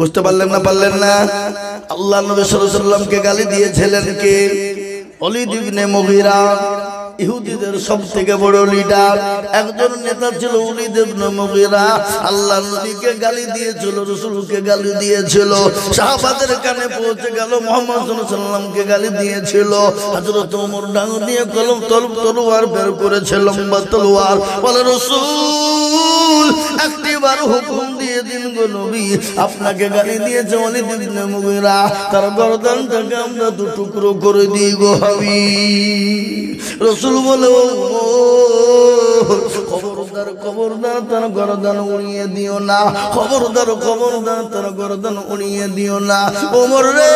বুঝতে পারলেন না পারলেন না আল্লাহ নবী সাল্লামকে গালি দিয়েছিলেন কে অলিদ ইবনে মুগিরা ইহুদিদের সব থেকে বড় লিডার একজন নেতা ছিল উলিদেব ইবনে আল্লাহ নবীকে গালি দিয়েছিল রসুলকে গালি দিয়েছিল শাহবাদের কানে পৌঁছে গেল মোহাম্মদ সাল্লামকে গালি দিয়েছিল ওমর দিয়ে কলম তলব তলোয়ার বের করেছে লম্বা তলোয়ার বলে একটিবার হুকুম দিয়ে দিন গো নবী আপনাকে গালি দিয়েছে আমরা দু টুকরো করে দিই গো হাবি রসুল বলে খবরদার খবরদার তার গরদান উড়িয়ে দিও না খবরদার খবরদার তার গরদান উড়িয়ে দিও না ওমর রে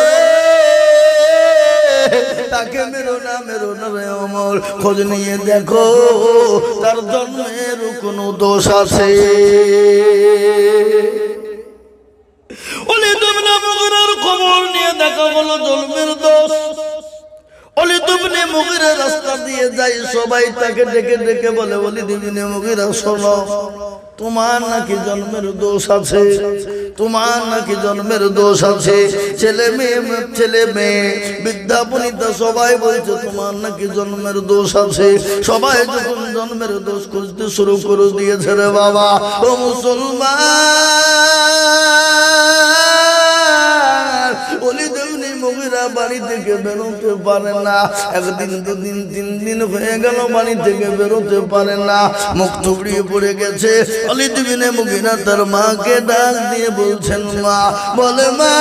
তাকে মেরো না মেরো না রে অমর খোঁজ নিয়ে দেখো তার জন্মের কোন দোষ আছে খবর নিয়ে দেখা বলো জন্মের দোষ অলিদুবনে মুগিরা রাস্তা দিয়ে যাই সবাই তাকে ডেকে ডেকে বলে অলিদুবনে মুগিরা শোনো তোমার নাকি জন্মের দোষ আছে তোমার নাকি জন্মের দোষ আছে ছেলে মেয়ে ছেলে মেয়ে বিদ্যাপনিতা সবাই বলছে তোমার নাকি জন্মের দোষ আছে সবাই যখন জন্মের দোষ খুঁজতে শুরু করে দিয়েছে রে বাবা ও মুসলমান বাড়ি থেকে বেরোতে পারে না একদিন দুদিন তিন দিন হয়ে গেল বাড়ি থেকে বেরোতে পারে না মুখ টুকড়িয়ে পড়ে গেছে অলিত মুগিনা তার মাকে ডাক দিয়ে বলছেন মা বলে মা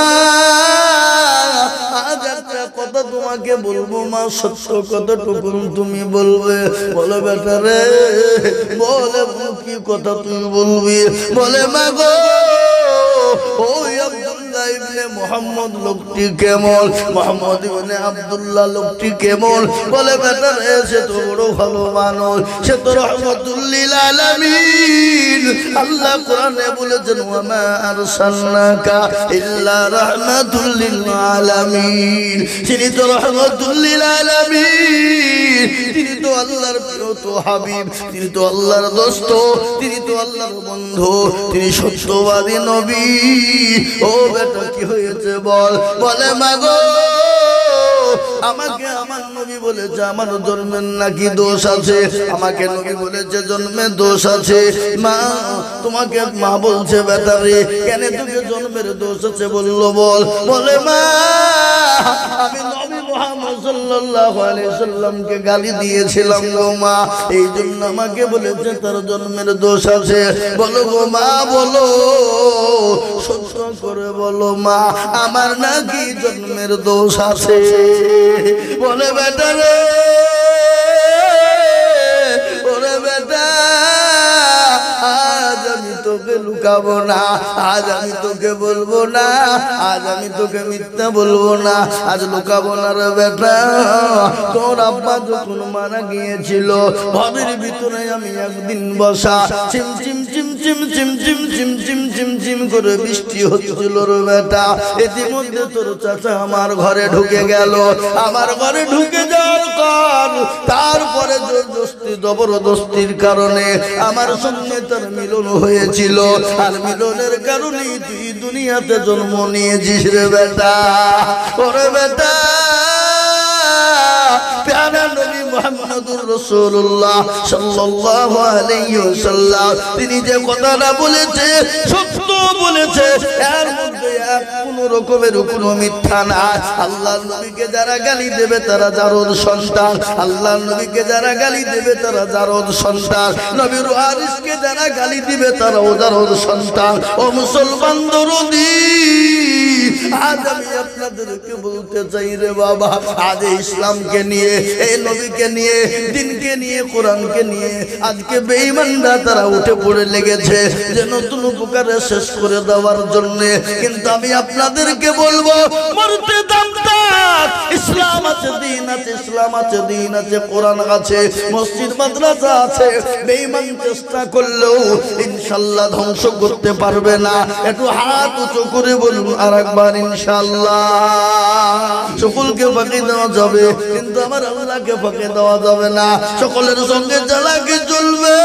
কথা তোমাকে বলবো মা সত্য কতটুকু তুমি বলবে বলো বেটা রে বলে কি কথা তুমি বলবি বলে মা গো ওই আবদুল্লাহ ইবনে মোহাম্মদ লোকটি কেমন মোহাম্মদ ইবনে লোকটি কেমন বলে বেটা রে সে ভালো সে তো রহমতুল্লিল আলামিন আল্লাহ কোরআনে বলেছেন ওয়ামা আরসালনাকা ইল্লা রাহমাতুল্লিল আলামিন তিনি তো আল্লাহর প্রিয় হাবিব তিনি তো আল্লাহর দোস্ত তিনি তো আল্লাহর বন্ধু তিনি সত্যবাদী নবী ও ঘটনাটা কি হয়েছে বল বলে মাগো আমাকে আমার নবী বলেছে আমার জন্মের নাকি দোষ আছে আমাকে নবী বলেছে জন্মের দোষ আছে মা তোমাকে মা বলছে বেতারে কেন তোকে জন্মের দোষ আছে বললো বল বলে মা আমি নবী মোহাম্মদ সাল্লাল্লাহু আলাইহি সাল্লামকে গালি দিয়েছিলাম গো মা এই জন্য আমাকে বলেছে তার জন্মের দোষ আছে বলো গো মা বলো সত্য করে বলো মা আমার নাকি জন্মের দোষ আছে বলে বেটা রে ওরে বেটা তোকে লুকাবো না আজ আমি তোকে বলবো না আজ আমি তোকে মিথ্যা বলবো না আজ লুকাবো না রে বেটা তোর আব্বা যখন মারা গিয়েছিল ভাবির ভিতরে আমি একদিন বসা চিম চিম চিম জিম জিম ঝিমঝিম ঝিমঝিম করে বৃষ্টি হচ্ছিল রে বেটা ইতিমধ্যে তোর চাচা আমার ঘরে ঢুকে গেল আমার ঘরে ঢুকে যাওয়ার পর তারপরে জোরদস্তি জবরদস্তির কারণে আমার সঙ্গে তার মিলন হয়েছিল আর মিলনের কারণে তুই দুনিয়াতে জন্ম নিয়েছিস রে বেটা ওরে বেটা প্যারা মুহাম্মদুর রাসূলুল্লাহ তিনি যে কথাটা বলেছে সত্য বলেছে এর মধ্যে এক কোনো রকমের কোনো মিথ্যা না আল্লাহর নবীকে যারা গালি দেবে তারা জারদ সন্তান আল্লাহর নবীকে যারা গালি দেবে তারা জারদ সন্তান নবীর ওয়ারিসকে যারা গালি দিবে তারা ওজারদ সন্তান ও মুসলমান দরদি আজ আমি আপনাদেরকে বলতে চাই রে বাবা আজ ইসলামকে নিয়ে এই নবীকে নিয়ে দিনকে নিয়ে কোরআনকে নিয়ে আজকে বেঈমানরা তারা উঠে পড়ে লেগেছে যে নতুন উপকারে শেষ করে দেওয়ার জন্য কিন্তু আমি আপনাদেরকে বলবো মরতে দাম ইসলাম আছে দিন আছে ইসলাম আছে দিন আছে কোরআন আছে মসজিদ মাদ্রাসা আছে বেঈমান চেষ্টা করলেও ইনশাআল্লাহ ধ্বংস করতে পারবে না একটু হাত উঁচু করে বলুন আর একবার পান ইনশাল্লাহ সকলকে ফাঁকি দেওয়া যাবে কিন্তু আমার আল্লাহকে ফাঁকি দেওয়া যাবে না সকলের সঙ্গে জ্বালাকে চলবে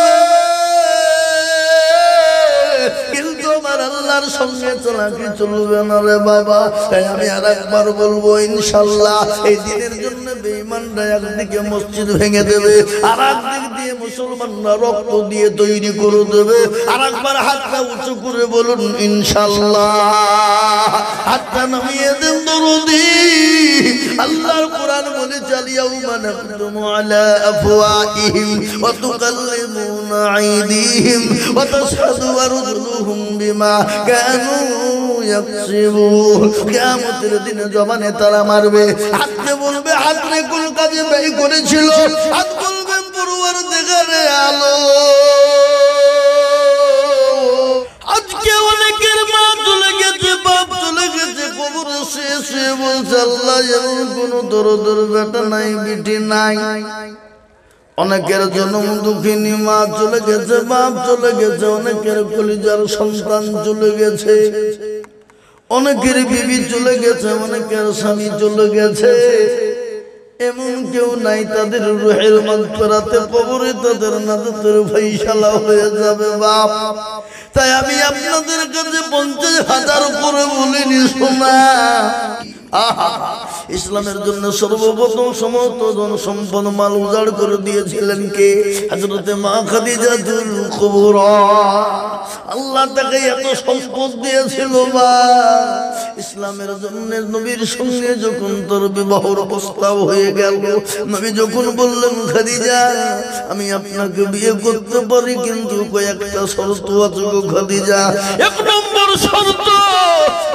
কিন্তু আমার আল্লাহর সঙ্গে তো নাকি চলবে না রে বাবা তাই আমি আর একবার বলবো ইনশাল্লাহ এই দিনের জন্য বেইমানরা একদিকে মসজিদ ভেঙে দেবে আর একদিক দিয়ে মুসলমানরা রক্ত দিয়ে তৈরি করে দেবে আর একবার হাতটা উঁচু করে বলুন ইনশাল্লাহ হাতটা নামিয়ে দেন দরুদি আল্লাহর কোরআন বলে চালিয়াও মানে তুমি আলা আফওয়াহিম ওয়া তুকাল্লিমুনা আইদিহিম ওয়া তাশহাদু আরজুলুহুম বিমা কেমতের দিনে জবানে তারা মারবে হাতে বলবে হাত রে কোন কাজে ব্যয় করেছিল হাত বলবে পড়ুয়ার দেখা আলো আজকে অনেকের মা চলে গেছে বাপ চলে গেছে কবর শেষে বলছে আল্লাহ এমন কোনো দরদর বেটা নাই বিটি নাই অনেকের জন্ম দুঃখিনী মা চলে গেছে বাপ চলে গেছে অনেকের কলিজার সন্তান চলে গেছে অনেকের বিবি চলে গেছে অনেকের স্বামী চলে গেছে এমন কেউ নাই তাদের রুহের মাঝরাতে কবরে তাদের নাজাতের ফৈসালা হয়ে যাবে বাপ তাই আমি আপনাদের কাছে পঞ্চাশ হাজার করে বলিনি শোনা ইসলামের জন্য সর্বপ্রথম সমস্ত ধন সম্পদ মাল উজাড় করে দিয়েছিলেন কে হাজরতে মা খাদিজাতুল আল্লাহ তাকে এত সম্পদ দিয়েছিল বা ইসলামের জন্য নবীর সঙ্গে যখন তোর বিবাহর প্রস্তাব হয়ে গেল নবী যখন বললেন খাদিজা আমি আপনাকে বিয়ে করতে পারি কিন্তু কয়েকটা শর্ত আছে খাদিজা এক নম্বর শর্ত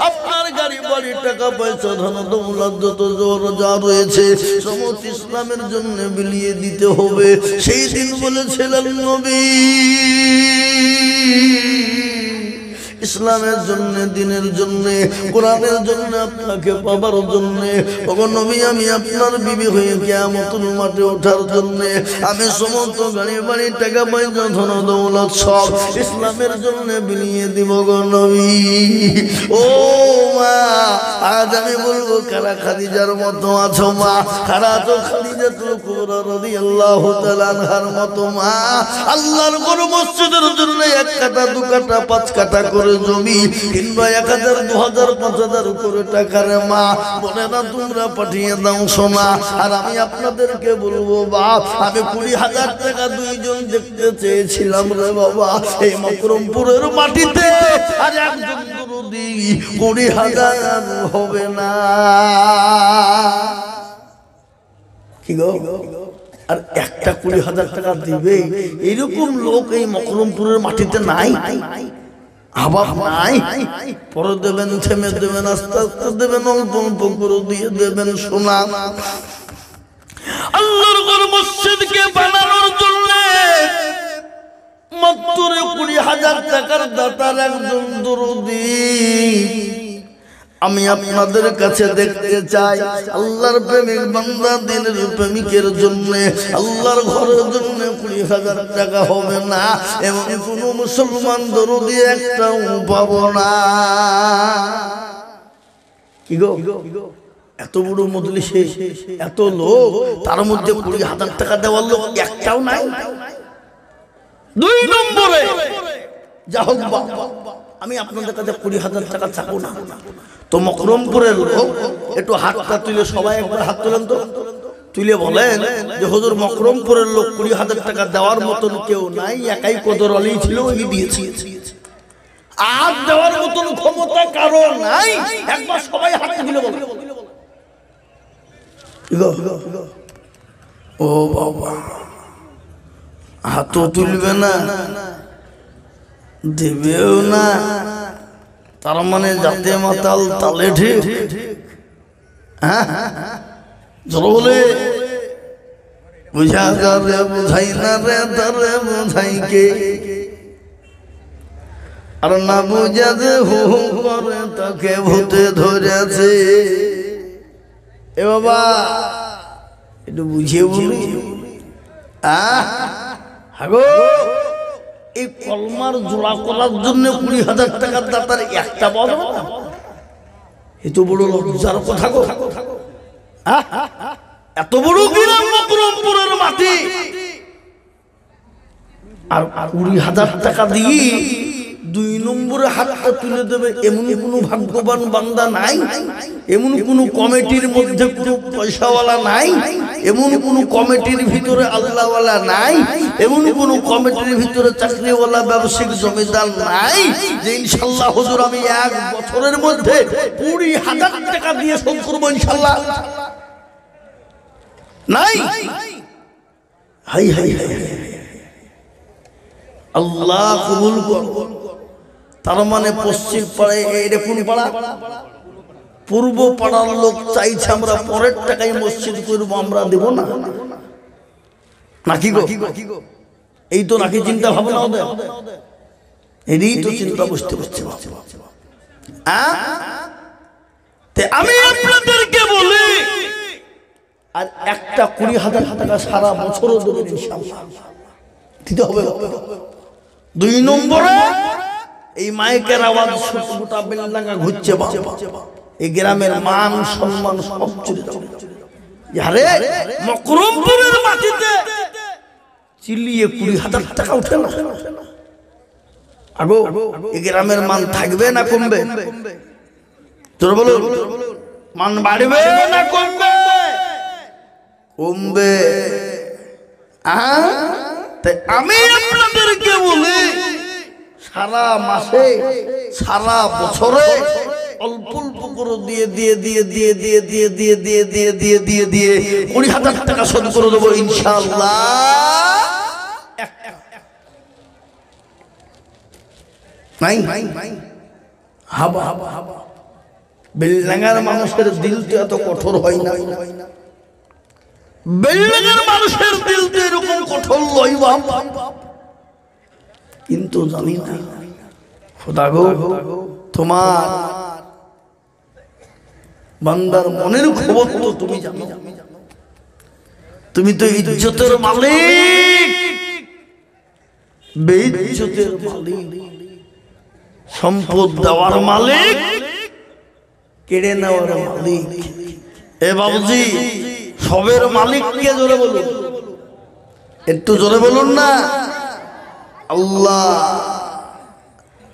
আপনার গাড়ি টাকা পয়সা ধন দৌলত যত জোর যা রয়েছে সমস্ত ইসলামের জন্য বিলিয়ে দিতে হবে সেই দিন বলেছিলেন নবী ইসলামের জন্য দিনের জন্য কোরআনের জন্য আপনাকে পাবার জন্য নবী আমি আপনার বিবি হয়ে কিয়ামতুল মাঠে ওঠার জন্য আমি সমস্ত গাড়ি বাড়ি টাকা পয়সা ধন দৌলত সব ইসলামের জন্য বিলিয়ে দিব নবী ও মা আজ আমি বলবো কারা খাদিজার মতো আছো মা কারা তো খাদিজা তুল কুবরা রাদিয়াল্লাহু মতো মা আল্লাহর কোন মসজিদের জন্য এক কাটা দু কাটা পাঁচ কাটা করে জমি কিংবা এক হাজার দু হাজার পাঁচ হাজার করে টাকার মা বলে না তোমরা পাঠিয়ে দাও সোনা আর আমি আপনাদেরকে বলবো বাপ আমি কুড়ি হাজার টাকা দুইজন দেখতে চেয়েছিলাম রে বাবা এই মকরমপুরের মাটিতে আর একজন কুড়ি হাজার হবে না কি গো আর একটা কুড়ি হাজার টাকা দিবে এরকম লোক এই মকরমপুরের মাটিতে নাই আবার নাই পরে দেবেন থেমে দেবেন আস্তে আস্তে দেবেন অল্প অল্প করে দিয়ে দেবেন সোনা আল্লাহর ঘর মসজিদকে বানানোর জন্য মাত্র কুড়ি হাজার টাকার দাতার একজন দরদি আমি আপনাদের কাছে দেখতে চাই আল্লাহর প্রেমিক বান্দা দিনের প্রেমিকের জন্য আল্লাহর ঘরের জন্য কুড়ি হাজার টাকা হবে না এবং কোনো মুসলমান দরু দিয়ে একটা পাবো না এত বড় মজলিসে এত লোক তার মধ্যে কুড়ি হাজার টাকা দেওয়ার লোক একটাও নাই দুই নম্বরে যা হোক বাবা আমি আপনাদের কাছে কুড়ি হাজার টাকা চাবো না তো মকরমপুরের লোক একটু হাতটা তুলে সবাই একবার হাত তুলেন তো তুলে বলেন যে হজুর মকরমপুরের লোক কুড়ি হাজার টাকা দেওয়ার মতন কেউ নাই একাই কদর অলি ছিল ওই দিয়েছি আর দেওয়ার মতন ক্ষমতা কারো নাই একবার সবাই হাতে তুলে বলে ও বাবা হাতও তুলবে না দেবেও না তার মানে জাতে মাতাল তালে ঠিক হ্যাঁ চলো বলে বুঝা তারে বুঝাই না রে তারে বুঝাই কে আর না বুঝাতে হু হু করে তাকে ভূতে ধরেছে এ বাবা একটু বুঝিয়ে বলি আহ হাগো এই কলমার জোড়া করার জন্য কুড়ি হাজার টাকার দাতার একটা বড় এত বড় লজ্জার কথা গো এত বড় বিরামপুরের মাটি আর কুড়ি হাজার টাকা দিয়ে দুই নম্বরে হাতটা তুলে দেবে এমন কোনো ভাগ্যবান বান্দা নাই এমন কোনো কমিটির মধ্যে কোনো পয়সাওয়ালা নাই এমন কোন কমিটির ভিতরে আল্লাহওয়ালা নাই এমন কোন কমিটির ভিতরে চাকরিওয়ালা ব্যবসায়িক জমিদার নাই যে ইনশাল্লাহ হজুর আমি এক বছরের মধ্যে কুড়ি হাজার টাকা দিয়ে শোধ করবো ইনশাল্লাহ নাই হাই হাই হাই আল্লাহ কবুল কর তার মানে পশ্চিম পাড়ায় এরকম পাড়া পূর্ব পাড়ার লোক চাইছে আমরা পরের টাকায় মসজিদ করবো আমরা দেব না নাকি গো এই তো নাকি চিন্তা ভাবনা ওদের এরই তো চিন্তা বুঝতে পারছি আমি আপনাদেরকে বলি আর একটা কুড়ি হাজার টাকা সারা বছরও দিতে হবে দুই নম্বরে এই মাইকের আওয়াজ ঘুরছে বাঁচে বাঁচে বাবা এই গ্রামের মান সম্মান সব চলে যাবে আরে মকরমপুরের মাটিতে চিল্লিয়ে কুড়ি হাজার টাকা উঠে না আগো এই গ্রামের মান থাকবে না কমবে তোর মান বাড়বে না কমবে কমবে আমি আপনাদেরকে বলি সারা মাসে সারা বছরে অল্প অল্প করে দিয়ে দিয়ে দিয়ে দিয়ে দিয়ে দিয়ে দিয়ে দিয়ে দিয়ে দিয়ে দিয়ে দিয়ে কুড়ি হাজার টাকা শোধ করে দেবো ইনশাল্লাহ মানুষের দিল তো এত কঠোর হয় না বেল্লাঙ্গার মানুষের দিল তো এরকম কঠোর কিন্তু জানি না খোদা গো তোমার বান্দার মনের খবর তো তুমি জানো তুমি তো ইজ্জতের মালিক বেইজ্জতের মালিক সম্পদ দেওয়ার মালিক কেড়ে নেওয়ার মালিক এ বাবুজি সবের মালিক কে জোরে বলুন একটু জোরে বলুন না আল্লাহ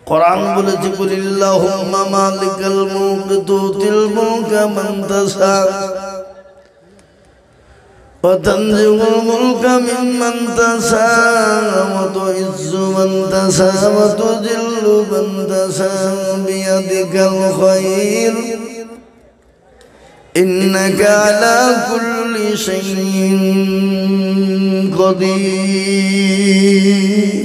قرآن بل جبل اللهم مالك الملك توت الملك من تساء وتنزغ الملك ممن تساء وتعز من تساء وتذل من تساء بيدك الخير إنك على كل شيء قدير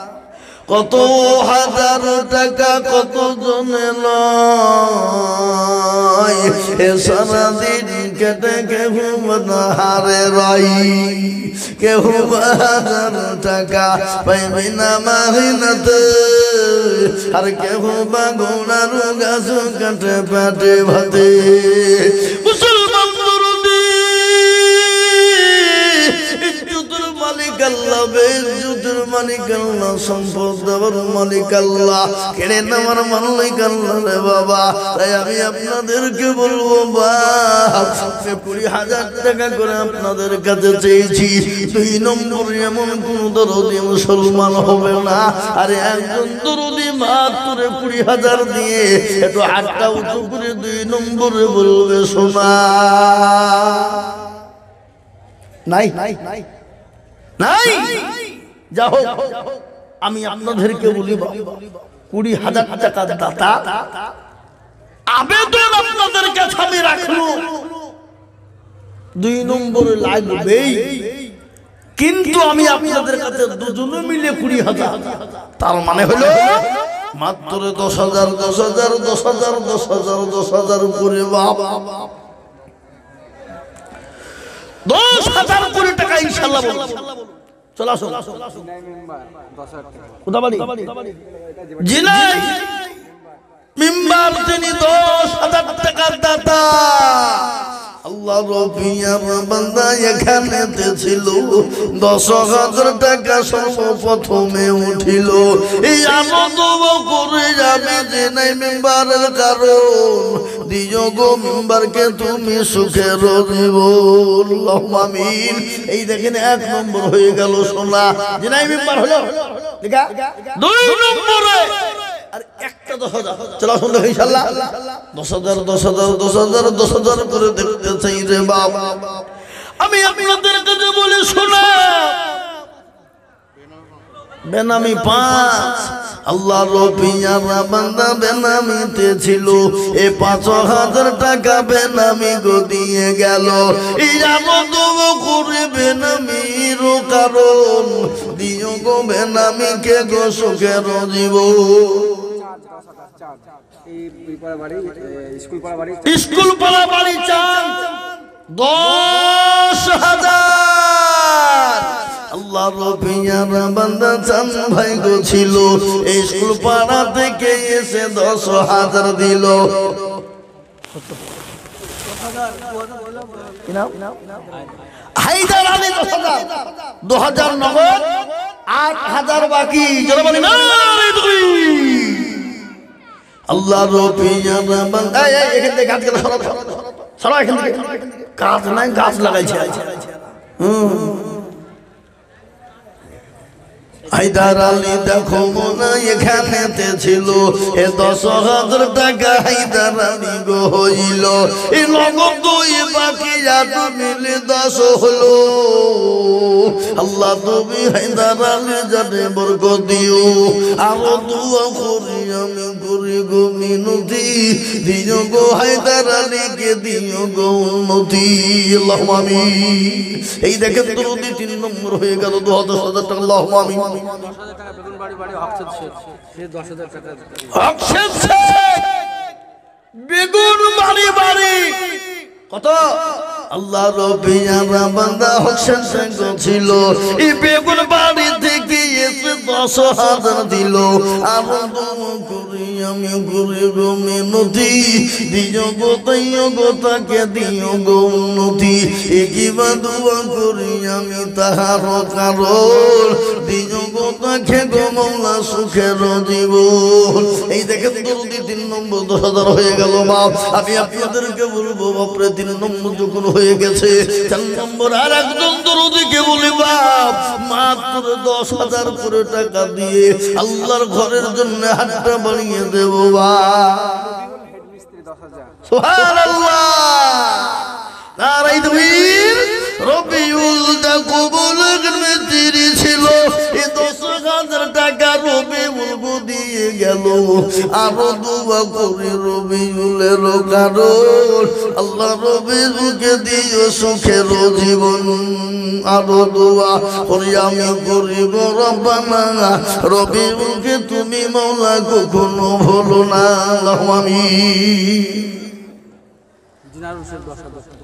কত হাজার টাকা কত জনে নয় সারাদিন কেটে কেহ হারে রই কেহ হাজার টাকা পাইবি না মাহিনাতে আর কেহ বা গোড়ার গাছ কাটে পাটে ভাতে রে বাবা আমি কুড়ি হাজার টাকা করে আপনাদের কাছে চেয়েছি দুই এমন মুসলমান হবে না আরে একজন দরদি মাত্রে কুড়ি হাজার দিয়ে একটু আটটা উঁচু করে দুই নম্বরে বলবে সোনা নাই নাই নাই নাই যা হোক আমি আপনাদেরকে বলি কুড়ি হাজার টাকার দাতা আবেদন আপনাদের কাছে আমি রাখলো দুই নম্বর লাগবেই কিন্তু আমি আপনাদের কাছে দুজনে মিলে কুড়ি হাজার তার মানে হলো মানে মাত্র দশ হাজার দশ হাজার দশ হাজার দশ হাজার দশ হাজার করে বাবা দশ হাজার করে টাকা ইনশাল্লাহ চলে আসো কোথাবাড়ি জিলাই মেম্বার তিনি দশ হাজার টাকার দাতা আল্লাহ বান্দা এখানে ছিল দশ হাজার টাকা সর্বপ্রথমে উঠিল তুমি সুখে রবিন এই দেখেন এক নম্বর হয়ে গেল সোনা হলো দুই নম্বরে দশ হাজার দশ হাজার দশ হাজার দশ হাজার দশ হাজার করে রে বাবা আমি বেনামি পাঁচ আল্লাহ বেনামিতে ছিল এ পাঁচ হাজার টাকা বেনামি গো দিয়ে গেল করে বেনামির কারণ দিও গো কে গো সুখের জীবন স্কুল পাড়া বাড়ি চান দশ হাজার আল্লাহ রবিয়ার বান্দা চান ভাই গো ছিল স্কুল পাড়া থেকে এসে দশ হাজার দিল দু হাজার নগদ আট হাজার বাকি জনবলি আল্লাহ এখান থেকে গাছ সরা এখান থেকে গাছ নাই গাছ লাগাইছে হুম হায়দার আলী দেখো মনে এখানেতে ছিল এ দশ হাজার টাকা হায়দার আলী গো হইল এ নগদ দুই বাকি এত মিলে দশ হলো আল্লাহ তুমি হায়দার আলী জানে বর্গ দিও আরো দুয়া করি আমি করি গো মিনতি দিও গো হায়দার আলীকে দিও গো উন্নতি আল্লাহ মামি এই দেখেন দুরুদি তিন নম্বর হয়ে গেল দু হাজার টাকা আল্লাহ মামি বেগুন বাড়ি বাড়ি কত আল্লাহ রবি ছিল এই বেগুন বাড়ি থেকে দশ হাজার দিল সুখের জীবন এই দেখে বলতে তিন নম্বর দশ হাজার হয়ে গেল মা আমি আপনাদেরকে বলবো বাপরে তিন নম্বর যখন হয়ে গেছে চার নম্বর আর একজন দরদিকে বলি বাপ মাত্র দশ হাজার তার উপরে টাকা দিয়ে আল্লাহর ঘরের জন্য হাতটা বানিয়ে দেব বা সুবহানাল্লাহ নারাই তুমি রবিউল দা কবুল ছিল হাজার টাকা রবিউল দিয়ে গেল আরো দোয়া করি রবিউলের কারণ আল্লাহ রবিউলকে সুখের জীবন আরো দোয়া করি আমি গরিব রব্বানা রবিউলকে তুমি মৌলা কখনো ভুলো না আমি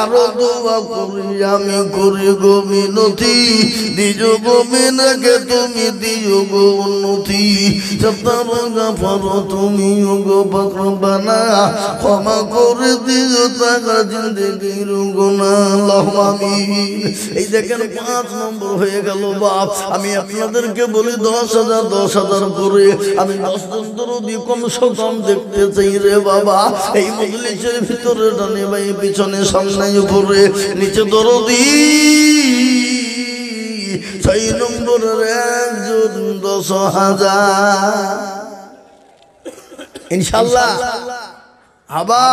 আরো দোয়া করি আমি করি গো মিনতি দিজ গো তুমি দিও গো উন্নতি সপ্তাহ তুমি গো বানা ক্ষমা করে দিও টাকা আমি এই দেখেন পাঁচ নম্বর হয়ে গেল বাপ আমি আপনাদেরকে বলি দশ হাজার দশ হাজার করে আমি দশ কমসে কম দেখতে চাই রে বাবা এই মজলিসের ভিতরে ভাই পিছনে সামনে নাই উপরে নিচে দরদি ছয় নম্বরের একজন দশ হাজার ইনশাল্লাহ হাবা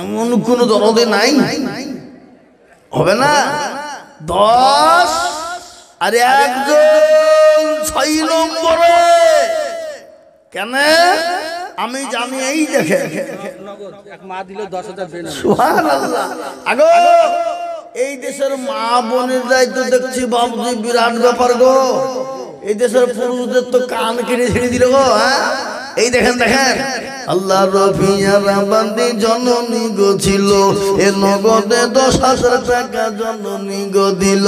এমন কোন দরদে নাই হবে না দশ আর একজন ছয় নম্বরে কেন আমি জানি এই দেখে এই দেশের মা বোনের দায়িত্ব দেখছি বাবুজি বিরাট ব্যাপার গো এই দেশের পুরুষদের তো কান কেটে ছেড়ে দিল গো হ্যাঁ এই দেখেন দেখেন আল্লাহ রফিয়ারা জননী গো ছিল এ নগদে দশ হাজার টাকা জননী গো দিল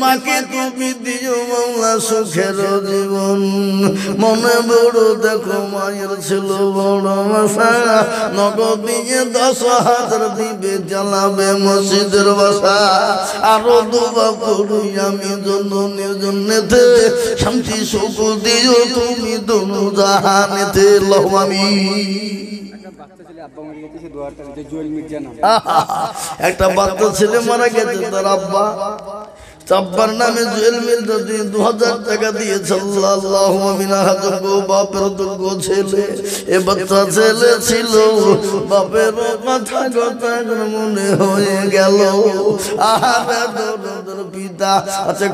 মাকে তুমি দিও মামলা সুখের জীবন মনে বড় দেখো মায়ের ছিল বড় মশা নগদ দিয়ে দশ হাজার দিবে জ্বালাবে মসজিদের বাসা আরো দুবা করু আমি জন্য নিজন্য শান্তি সুখ দিও তুমি দনু জাহানেতে লহ আমি একটা বাচ্চা ছেলে মারা গেছে তার আব্বা চাব্বার নামে জুয়েল মিল যদি দু হাজার টাকা দিয়েছে আল্লাহ আমিনা হাজগ বাপের দুর্গ ছেলে এ বাচ্চা ছেলে ছিল বাপের মাথা কথা মনে হয়ে গেল পিতা আছে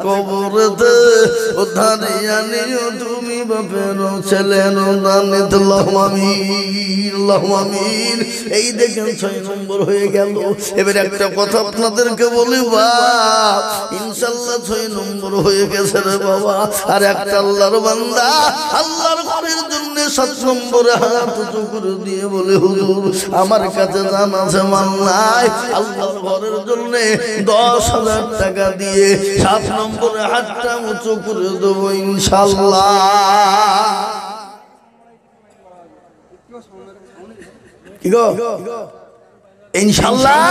তুমি বাপের ছেলে এই দেখেন ছয় নম্বর হয়ে গেল এবার একটা কথা আপনাদেরকে বলি বা আল্লাহ ছয় নম্বর হয়ে গেছে রে বাবা আর একটা আল্লাহর বান্দা আল্লাহর ঘরের জন্য সাত নম্বরে হাত উঁচু দিয়ে বলে হুজুর আমার কাছে দান আছে মান আল্লাহর ঘরের জন্য দশ হাজার টাকা দিয়ে সাত নম্বরে হাতটা উঁচু করে দেবো ইনশাল্লাহ ইনশাল্লাহ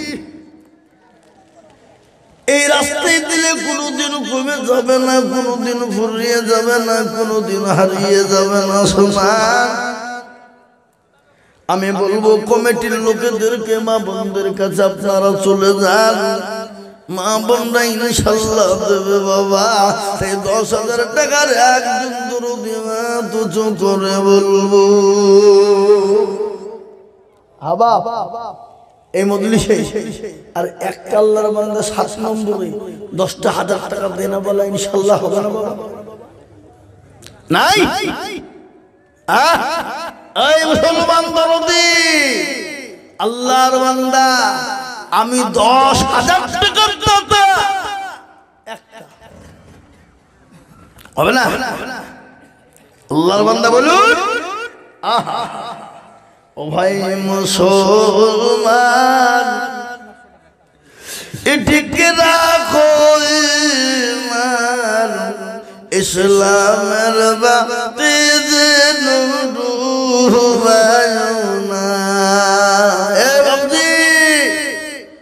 এই রাস্তায় দিলে কোনোদিন কমে যাবে না কোনোদিন ফুরিয়ে যাবে না কোনোদিন হারিয়ে যাবে না সোনা আমি বলবো কমিটির লোকেদেরকে মা বোনদের কাছে আপনারা চলে যান মা বোনরা ইনশাল্লাহ দেবে বাবা সেই দশ হাজার টাকার একজন দূরে মা তুচো করে বলবো আবা এই সেই আর একটা আল্লাহর বান্দা সাত নম্বরে দশটা হাজার টাকা দেনা বলা ইনশাল্লাহ হবে না নাই এই মুসলমান দরদি আল্লাহর বান্দা আমি দশ হাজার টাকার হবে না আল্লাহর বান্দা বলুন আহা ভাই মুসলমান এটিকে রাখো ইমান ইসলামের বাপে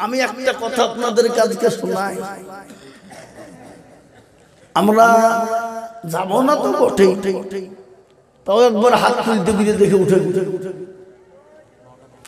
আমি একটা কথা আপনাদের কাজকে শোনাই আমরা যাব না তো বটে তাও একবার হাত তুলতে গিয়ে দেখে উঠে উঠে উঠে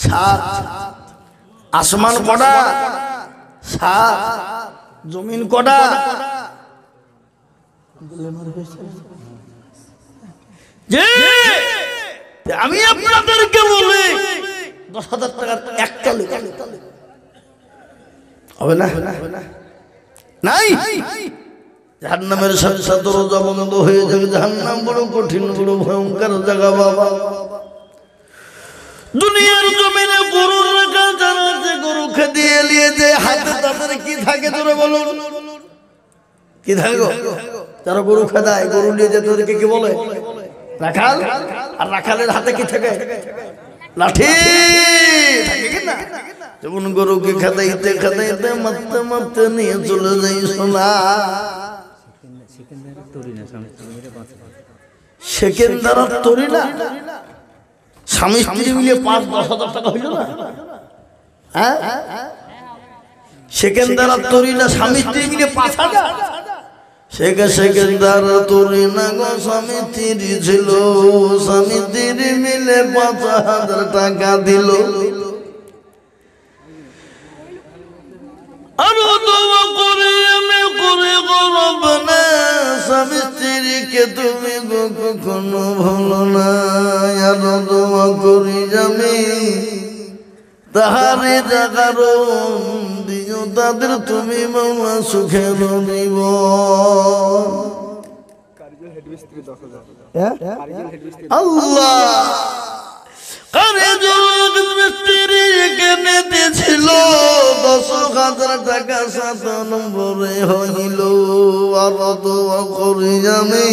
সাত আসমান কটা সাত জমিন কটা আমি আপনাদেরকে বলি দশ হাজার টাকার একটা হবে না নাই জাহান সাথে সাথে রোজা বন্ধ হয়ে যাবে জাহান বড় কঠিন বড় ভয়ঙ্কর জায়গা বাবা দুনিয়ার জমিনে গরুর রাখা জানার যে গরু খেতে এলিয়ে যে হাতে তাদের কি থাকে তোরা বলো কি থাকে তারা গরু খেদায় গরু নিয়ে যে তোদেরকে কি বলে রাখাল আর রাখালের হাতে কি থাকে লাঠি যখন গরুকে খেদাইতে খেদাইতে মারতে মারতে নিয়ে চলে যাই সোনা সেকেন্দারা তরি না স্বামী স্ত্রী মিলে পাঁচ দশ হাজার টাকা হইল না হ্যাঁ সেকেন্দারা তরি না স্বামী স্ত্রী মিলে পাঁচ হাজার না গো স্বামী ছিল স্বামী মিলে পাঁচ হাজার টাকা দিল আরো দোয়া করে আমি করে করব না স্বামী স্ত্রীকে তুমি কখনো ভালো না আর করি আমি তাহারে জাগার দিও তাদের তুমি মামা সুখে নিব হ্যাঁ? আল্লাহ আরে মিস্ত্রি কেনেতে ছিল দশ হাজার টাকা সাত নম্বরে হইল আর করি আমি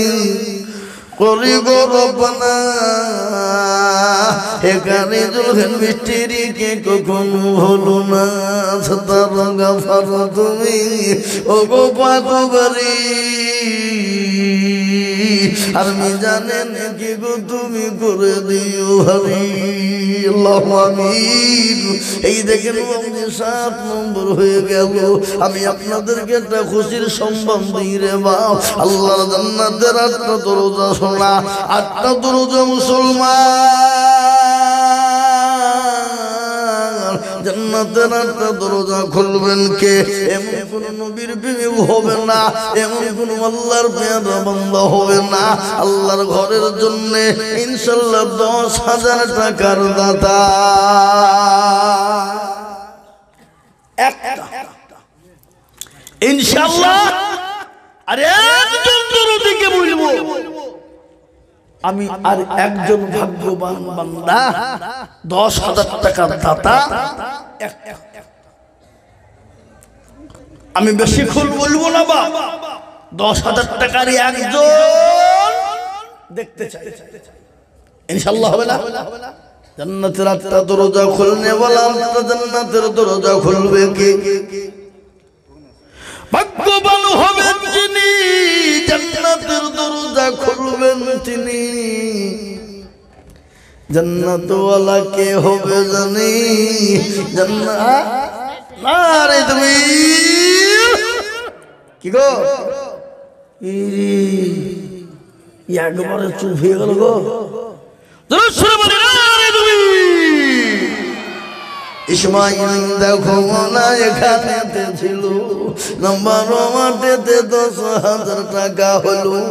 করি গো রবনা মিষ্টিরি কে কখনো হলো না সদা রঙা তুমি ও গো পাগো আর আমি জানে নাকি গো তুমি করে দিও ভারি এই দেখেন সাত নম্বর হয়ে গেল আমি আপনাদেরকে একটা খুশির সম্ভব দিই রে বা আল্লাহ জান্নাতের আটটা দরজা মুসলমান জান্নাতের দরজা খুলবেন কে এমন কোন নবীর হবে না এমন কোন আল্লাহর হবে না আল্লাহর ঘরের জন্য ইনশাল্লাহ দশ হাজার টাকার দাতা ইনশাল্লাহ আরে একজন আমি আর একজন ভাগ্যবান বান্দা দশ হাজার টাকার দাতা আমি বেশিক্ষণ বলবো না বা দশ হাজার টাকার একজন দেখতে চাই ইনশাল্লাহ হবে না জান্নাতের আত্মা দরজা খুলনে বলা জান্নাতের দরজা খুলবে কে ভাগ্যবান হবেন যিনি জান্নাতের দরজা খুলবেন তিনি জান্নাতওয়ালা কে হবে জানি জান্নাত না তুমি কি গো একবারে চুপ হয়ে গেল গো তুমি ইসমাইল দেখো না এখানে ছিল নাম্বার মাঠেতে দশ হাজার টাকা হলো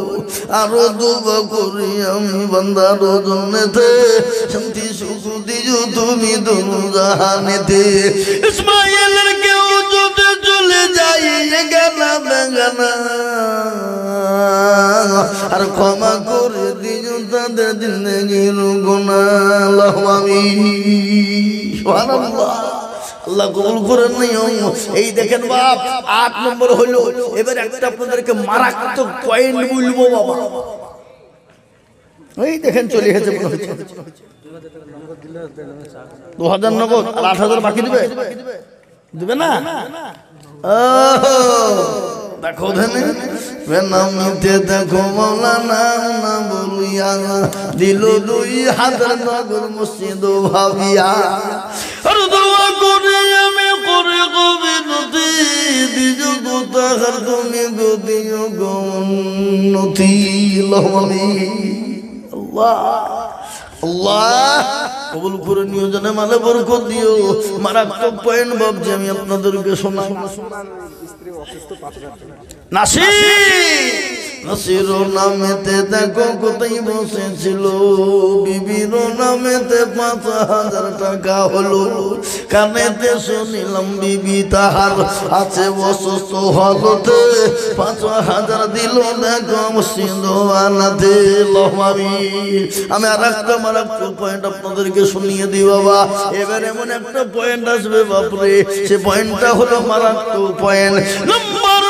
আরো দুবা করি আমি বান্দার জন্যতে শান্তি সুখ দিও তুমি দুজাহানেতে ইসমাইলের কেউ যদি চলে যাই গানা বেগানা আর ক্ষমা করে দিও তাদের দিন গিরু গোনা লহমামি এই দেখেন বাপ আট নম্বর হলো এবার আপনাদেরকে মারাত্মক পয়েন্ট বলবো দেখেন চলে গেছে দু হাজার নগদ আট হাজার বাকি দেবে দেবে না দেখো নামিতে দেখো মৌলানা না বলিয়া দিল দুই হাত নগর মসজিদ ভাবিয়া আর দোয়া করে আমি করে কবি নদী দিজ গোতাহার তুমি গদিজ গতি লহমি আল্লাহ আল্লাহ কবুল করে নিও জানে মালে বরকত দিও মারাত্মক পয়েন্ট ভাবছি আমি আপনাদেরকে শোনা অফিস তো পাঁচ হাজার টাকা নাসির নাসির নামেতে দেখো কোথায় বসেছিল বিবির নামেতে পাঁচ হাজার টাকা হলো কানেতে শুনিলাম বিবি তাহার আছে অসুস্থ হলতে পাঁচ হাজার দিল দেখো সিন্ধুয়ানাতে লহামি আমি আর একটা আমার একটা পয়েন্ট আপনাদেরকে শুনিয়ে দিই বাবা এবার এমন একটা পয়েন্ট আসবে বাপরে সে পয়েন্টটা হলো মারাত্মক পয়েন্ট নম্বর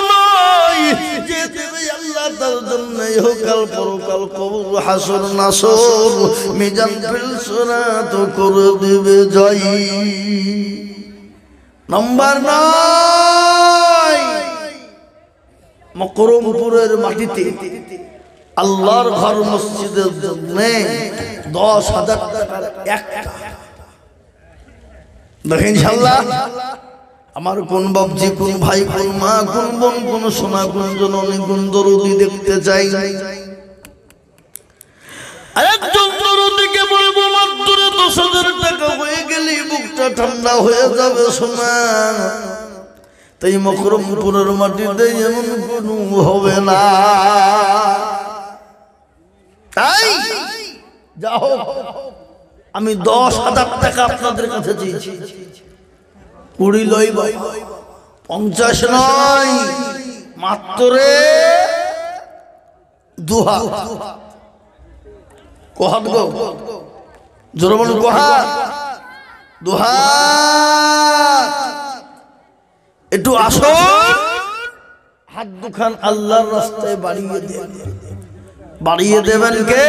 তার জন্য ইহকাল পরকাল কবর হাসর নাসর মিজান ফিলসরা তো করে দিবে নম্বর নয় মকরমপুরের মাটিতে আল্লাহর ঘর মসজিদের জন্য দশ হাজার টাকার একটা দেখেন ইনশাল্লাহ আমার কোন বাবজি কোন ভাই কোন মা কোন বোন কোন সোনা কোন জননী কোন দরদি দেখতে চাই আরেকজন দরদিকে বলবো মাত্র দশ হাজার টাকা হয়ে গেলে বুকটা ঠান্ডা হয়ে যাবে সোনা তাই মকরমপুরের মাটিতে এমন কোনো হবে না তাই যা হোক আমি দশ হাজার টাকা আপনাদের কাছে চেয়েছি কুড়ি লইব পঞ্চাশ নয় মাত্র দুহা একটু হাত দুখান আল্লাহর রাস্তায় বাড়িয়ে দেন বাড়িয়ে দেবেন কে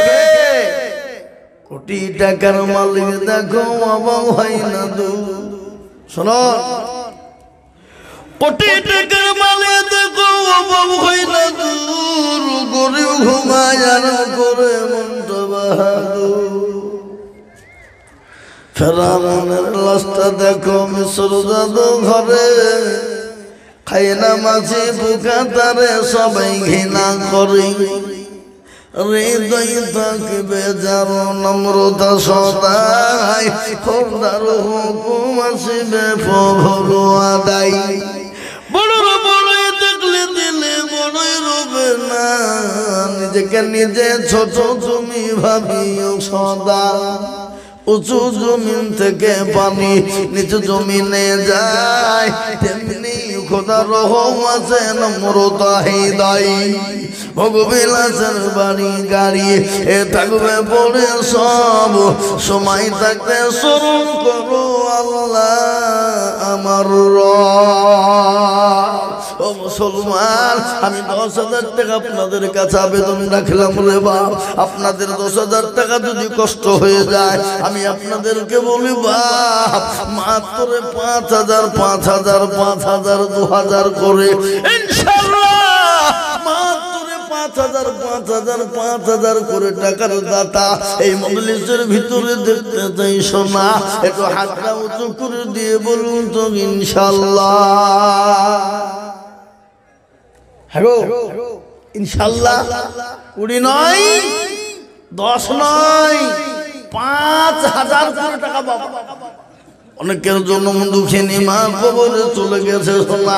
কোটি টাকার মালিক দেখো অভাব হয় না দু শোনো কোটি টাকার মালে দেখো অভাব হই না দূর গরে ঘুমায় করে ফেরানের দেখো মিশ্র দাদু ঘরে খাই না বুকা তারে সবাই ঘৃণা করে হৃদয় থাকবে যার নম্রতা সদাই খোদার হুকুম আসবে প্রভুর আদাই দেখলে দিলে বড়ই রবে না নিজেকে নিজে ছোট জমি ভাবিও সদা উঁচু জমিন থেকে পানি নিচু জমিনে যায় তেমনি খোদা রহমাছে নমরতা হেদাই ভোগবিলাসের বাড়ি গাড়ি এ থাকবে পরে সব সময় থাকতে স্মরণ করো আল্লাহ আমার ও মুসলমান আমি দশ হাজার টাকা আপনাদের কাছে আবেদন রাখলাম রে বাপ আপনাদের দশ হাজার টাকা যদি কষ্ট হয়ে যায় আমি আপনাদেরকে বলি বাপ মাত্র পাঁচ হাজার পাঁচ হাজার পাঁচ হাজার দু হাজার করে ইনশা পাঁচ হাজার পাঁচ হাজার পাঁচ হাজার টাকার দাতা ভিতরে ইনশাল্লাহ কুড়ি নয় দশ নয় পাঁচ হাজার কোটি টাকা অনেকের জন্য দুঃখিনী নিমা কবরে চলে গেছে সোনা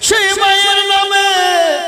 谁扮演了美？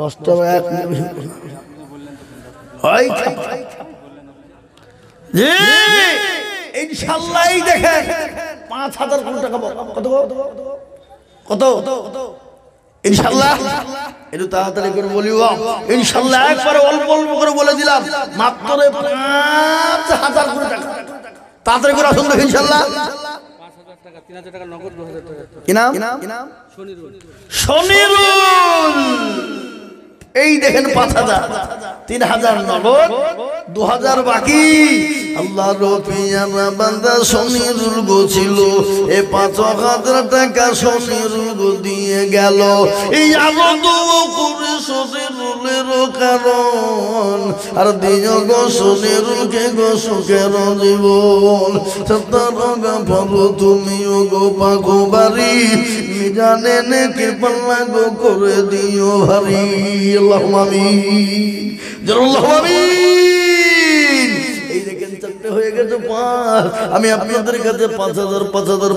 দশটা বা ইনশাল্লাহ দেখেন পাঁচ হাজার কোটি টাকা কত কত ইনশাল্লাহ একটু তাড়াতাড়ি করে ইনশাল্লাহ একবারে অল্প অল্প করে দিলাম মাত্র হাজার তাড়াতাড়ি করে আসুন দেখুন ইনশাল্লাহ কি নাম শনিরুল এই দেখেন পাঁচ হাজার তিন হাজার নগদ দু হাজার বাকি বান্দা এ পাঁচ হাজার টাকা শনির গো দিয়ে গেল এই আনন্দ করে কারণ আর দিও গো শনির গো সুখের জীবন ফল তুমিও গো পাখো বাড়ি মিজানে নে কে পাল্লা গো করে দিও ভারি আল্লাহ আমিন আল্লাহ আমিন এই দেখেন চারটে হয়ে গেছে পাঁচ আমি আপনাদের কাছে পাঁচ হাজার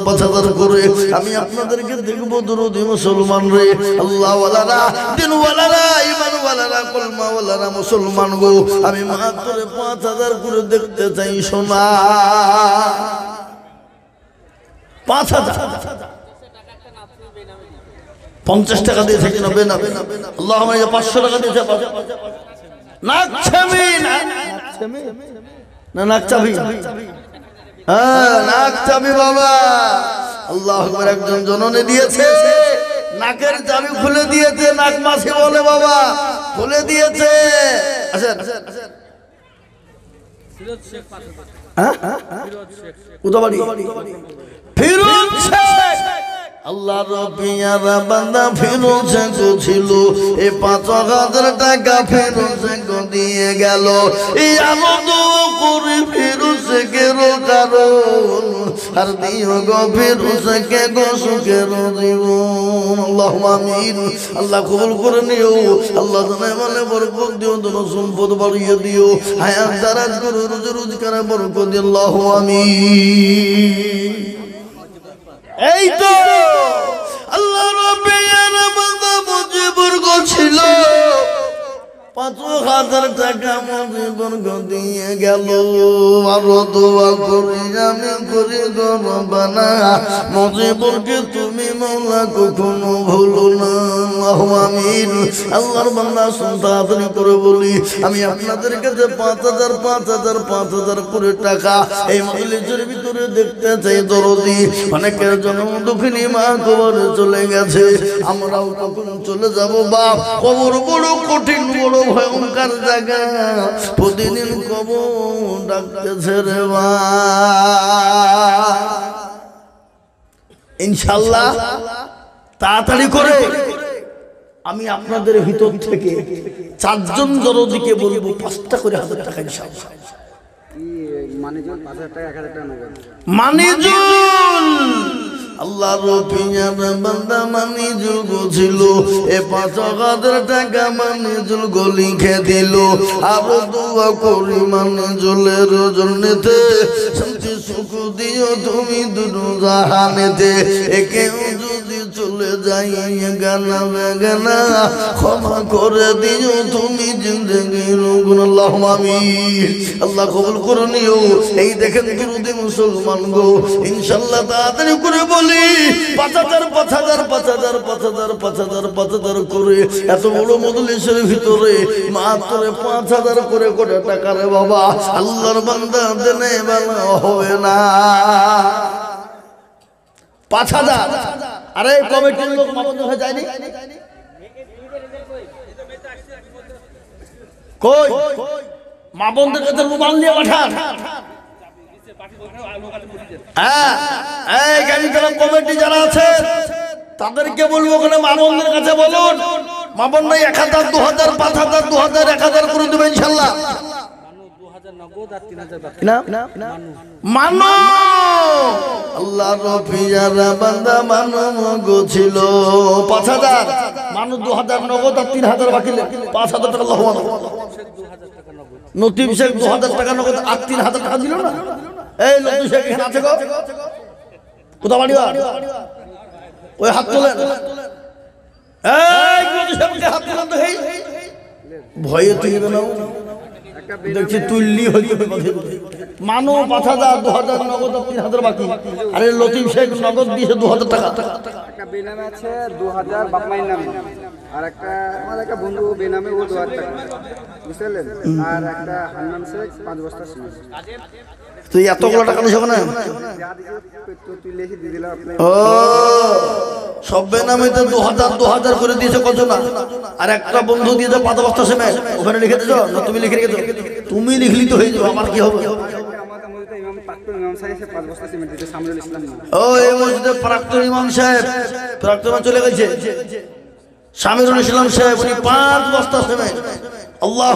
পাঁচ করে আমি আপনাদেরকে দেখবো দুরুদি মুসলমান রে আল্লাহওয়ালারা দিনওয়ালারা ইমানওয়ালারা কলমাওয়ালারা মুসলমান গো আমি মাত্র পাঁচ করে দেখতে চাই সোনা পাঁচ হাজার পঞ্চাশ টাকা দিয়ে থাকি না বেনা আল্লাহ আমাকে পাঁচশো টাকা দিয়ে চাপা নাকছামি না নাকচাবি হ্যাঁ নাকচাবি বাবা আল্লাহ একজন জননে দিয়েছে নাকের চাবি খুলে দিয়েছে নাক মাসি বলে বাবা খুলে দিয়েছে আসেন ফিরোজ শেখ আল্লাহ রবিয়ারা বান্দা ফেরোজে ছিল এ পাঁচ হাজার টাকা ফেরোজে দিয়ে গেল এই আনন্দ করে ফেরোজে গেল কারণ আর দিও গো ফেরোজে কে গো সুখের দিব আল্লাহ আমিন আল্লাহ কবুল করে নিও আল্লাহ জানে মানে বরকত দিও দন সম্পদ বাড়িয়ে দিও হায়াত দারাজ করে রোজ রোজগারে বরকত দিও আল্লাহ আমিন এই তো আল্লাহ রব্বে আমার মুজিবুর ছিল তুমি না করে বলি আমি আপনাদের কাছে পাঁচ হাজার পাঁচ হাজার পাঁচ হাজার করে টাকা এই মহিলের ভিতরে দেখতে চাই দরদি অনেকের জন্য দুঃখিনী মা কবর চলে গেছে আমরাও কখন চলে যাব বা কবর বড় কঠিন বড় ভয়ঙ্কর জায়গা প্রতিদিন কব ডাকতেছে রে ইনশাল্লাহ তাড়াতাড়ি করে আমি আপনাদের ভিতর থেকে চারজন দরদিকে বলবো পাঁচটা করে হাজার টাকা ইনশাল্লাহ মানিজুল আল্লাহর পিয়ার বান্দা মানি জুল ছিল এ পাঁচ হাজার টাকা মানি জুল গলিখে দিল আরো দোয়া করি মানি জুলের জন্যতে শান্তি সুখ দিও তুমি দুটো জাহানেতে একে চলে যাই গানা গানা ক্ষমা করে দিও তুমি আল্লাহ কবুল করে নিও এই দেখেন বিরোধী মুসলমান গো ইনশাল্লাহ তাড়াতাড়ি করে বলি পাঁচ হাজার পাঁচ হাজার পাঁচ হাজার পাঁচ হাজার পাঁচ হাজার পাঁচ হাজার করে এত বড় মদলিশের ভিতরে মাত্র পাঁচ হাজার করে করে টাকা রে বাবা আল্লাহর বান্দা দেনে বানা হবে না পাঁচ হাজার আরে কমিটি হয়ে যায়নি হ্যাঁ কমিটি যারা আছে তাদেরকে বলবো ওখানে মামন্তের কাছে বলুন মামন ভাই এক হাজার দু হাজার পাঁচ হাজার দু হাজার এক হাজার করে দেবে ইনশাল্লাহ মানো আল্লাহ রফিয়ারা বান্দা মানো গো ছিল পাঁচ হাজার মানো দু হাজার নগদ আর তিন হাজার বাকি পাঁচ হাজার টাকা লহ নতিব শেখ দু হাজার টাকা নগদ আর তিন হাজার টাকা ভয়ে তুই দেখছি তুললি হলি মানো পাঁচ হাজার দু হাজার নগদ তিন হাজার বাকি আরে লতিফ শেখ নগদ দিয়েছে দু হাজার টাকা টাকা বেনামে আছে দু হাজার বাপমাইয়ের নামে আর একটা আমার একটা বন্ধু বেনামে ও দু হাজার টাকা বুঝতে পারলেন আর একটা হান্নান শেখ পাঁচ বস্তা সিমেন্ট তুই এতগুলো টাকা নিস ওখানে ও তো দু হাজার দু হাজার করে দিয়েছো কত না আর একটা বন্ধু দিয়েছে পাঁচ বস্তা সেমে ওখানে লিখে দিছো না তুমি লিখে রেখেছো তুমি লিখলি তো হয়ে যাবে আমার কি হবে ও এই মসজিদে চলে গেছে সামিরুল ইসলাম সাহেব উনি পাঁচ বস্তা সেমে আল্লাহ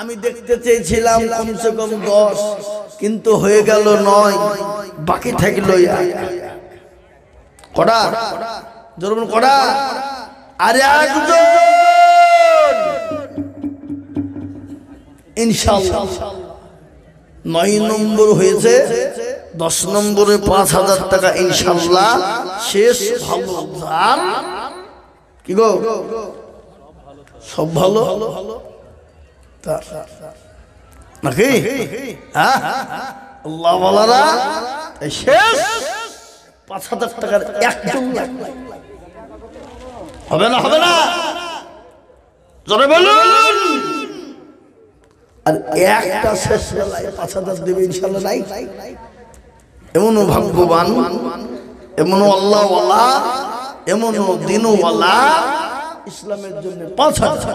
আমি দেখতে চেয়েছিলাম কমসে কম দশ কিন্তু হয়ে গেল নয় বাকি থাকলো কটা ধরুন কটা আরে ইনশাল্লাহ নয় নম্বর হয়েছে দশ নম্বরে পাঁচ হাজার টাকা শেষ ভালো গো সব ভালো তার নাকি হ্যাঁ? আল্লাহ বলারা শেষ পাঁচ হাজার টাকার একজন হবে না হবে না জোরে বলুন আর একটা শেষ লাই পাঁচ হাজার দেবে ইনশাল্লাহ নাই এমনও ভাগ্যবান এমনও আল্লাহওয়ালা এমন দিনওয়ালা ইসলামের জন্য পাঁচ হাজার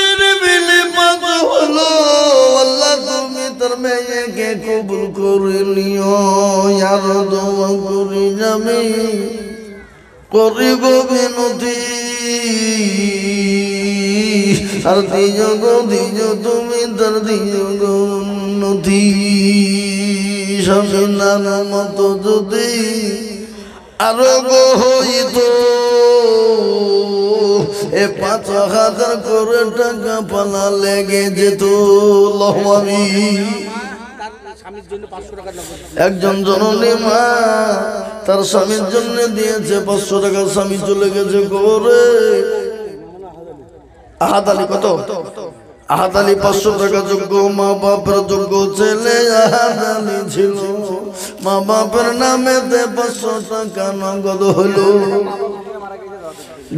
মিলে পাঁচ হলো আল্লাহ তুমি তার মেয়েকে কবুল করে নিও আর দোয়া করি যাবে করিব বিনতি আর দিজ গো তুমি তার দিজ গো উন্নতি সমিনার মতো যদি আরো হইতো এ পাঁচ হাজার করে টাকা পালা লেগে যেত লহমি একজন জননী মা তার স্বামীর জন্য দিয়েছে পাঁচশো টাকা স্বামী চলে গেছে করে আহাত আলী কত আহাত আলী পাঁচশো টাকা যোগ্য মা বাপের যোগ্য ছেলে আহাত আলী ছিল মা বাপের নামে পাঁচশো টাকা নগদ হলো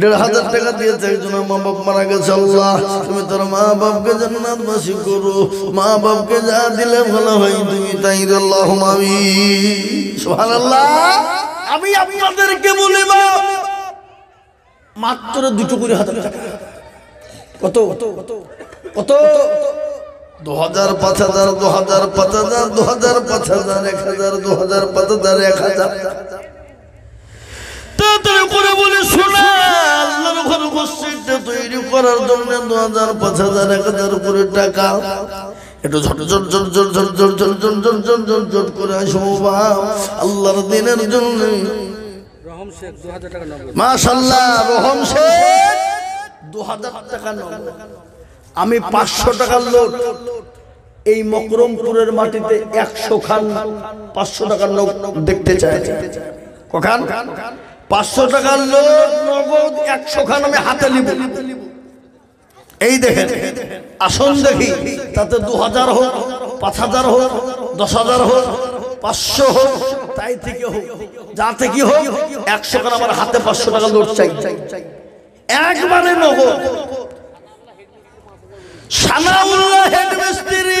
দেড় হাজার টাকা দিয়েছে একজন মা বাপ মারা গেছে আল্লাহ তুমি তোর মা বাপকে জান্নাত বাসি করো মা বাপকে যা দিলে ভালো হয় তুমি তাই আল্লাহ আমি সুবহানাল্লাহ আমি আপনাদেরকে বলি মাত্র দুটো করে হাজার টাকা কত কত কত কত দু হাজার পাঁচ হাজার দু হাজার পাঁচ হাজার দু হাজার পাঁচ হাজার এক হাজার দু হাজার পাঁচ হাজার এক হাজার আল্লাহর দু হাজার দিনের জন্য আমি পাঁচশো টাকার লোট এই মকরমপুরের মাটিতে একশো খান পাঁচশো টাকার লোক দেখতে চাই কখান পাঁচশো টাকার লোক নগদ একশো খান আমি হাতে নিব এই দেখেন আসন দেখি তাতে দু হাজার হোক পাঁচ হাজার হোক দশ হাজার হোক পাঁচশো হোক তাই থেকে হোক যা থেকে হোক একশো খান আমার হাতে পাঁচশো টাকা লোট চাই একবারে নগদ সানাউল্লাহ হেডমিস্ত্রি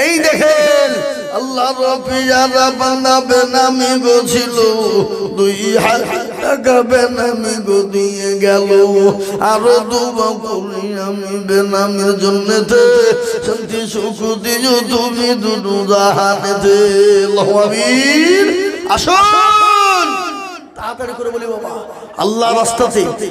এই দেখেন আল্লাহ রবিয়ারা বানাবে নামি গোছিল দুই হাত টাকা বেনামি গো দিয়ে গেল আরো দুবকুলি আমি বেনামের জন্য শান্তি সুখ দিয়ে তুমি দুটো জাহানেতে লহমাবীর আসুন তাড়াতাড়ি করে বলি বাবা আল্লাহ রাস্তাতে